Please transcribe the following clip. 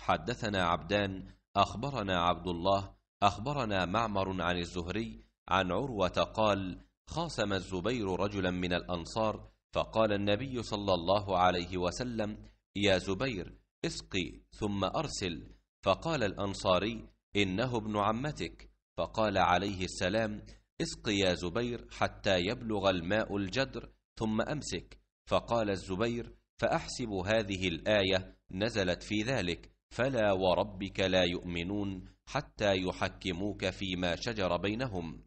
حدثنا عبدان أخبرنا عبد الله أخبرنا معمر عن الزهري عن عروة قال خاصم الزبير رجلا من الأنصار فقال النبي صلى الله عليه وسلم يا زبير اسقي ثم أرسل فقال الأنصاري إنه ابن عمتك فقال عليه السلام اسق يا زبير حتى يبلغ الماء الجدر ثم أمسك فقال الزبير فأحسب هذه الآية نزلت في ذلك فلا وربك لا يؤمنون حتى يحكموك فيما شجر بينهم